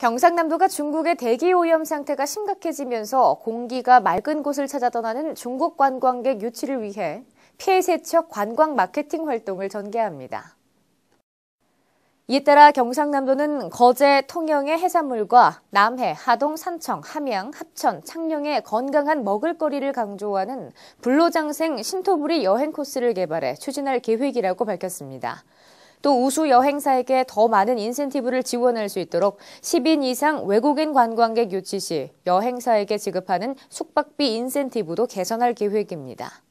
경상남도가 중국의 대기 오염 상태가 심각해지면서 공기가 맑은 곳을 찾아 떠나는 중국 관광객 유치를 위해 폐쇄척 관광 마케팅 활동을 전개합니다. 이에 따라 경상남도는 거제, 통영의 해산물과 남해, 하동, 산청, 함양, 합천, 창녕의 건강한 먹을거리를 강조하는 불로장생 신토부리 여행 코스를 개발해 추진할 계획이라고 밝혔습니다. 또 우수 여행사에게 더 많은 인센티브를 지원할 수 있도록 10인 이상 외국인 관광객 유치 시 여행사에게 지급하는 숙박비 인센티브도 개선할 계획입니다.